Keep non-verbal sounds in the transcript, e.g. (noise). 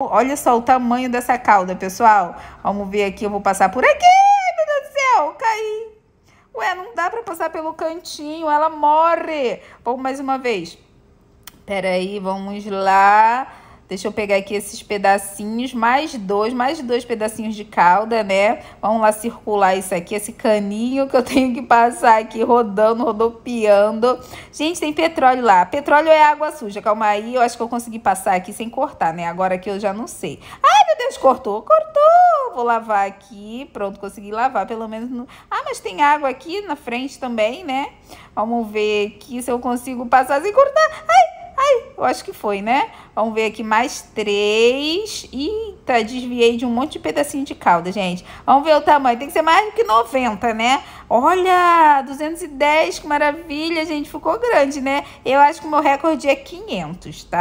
Olha só o tamanho dessa cauda, pessoal. Vamos ver aqui, eu vou passar por aqui. Meu Deus do céu, caí. Ué, não dá pra passar pelo cantinho, ela morre. Vamos mais uma vez. Peraí, vamos lá. Deixa eu pegar aqui esses pedacinhos, mais dois, mais dois pedacinhos de calda, né? Vamos lá circular isso aqui, esse caninho que eu (laughs) tenho que passar aqui rodando, rodopiando. Gente, tem petróleo lá. Petróleo é água suja, calma aí. Eu acho que eu consegui passar aqui sem cortar, né? Agora aqui eu já não sei. Ai, meu Deus, cortou, cortou. Vou lavar aqui, pronto, consegui lavar, pelo menos. No... Ah, mas tem água aqui na frente também, né? Vamos ver aqui se eu consigo passar sem cortar. Ai, eu acho que foi, né? Vamos ver aqui mais três. Eita, desviei de um monte de pedacinho de calda, gente. Vamos ver o tamanho. Tem que ser mais do que 90, né? Olha, 210, que maravilha, gente. Ficou grande, né? Eu acho que o meu recorde é 500, tá?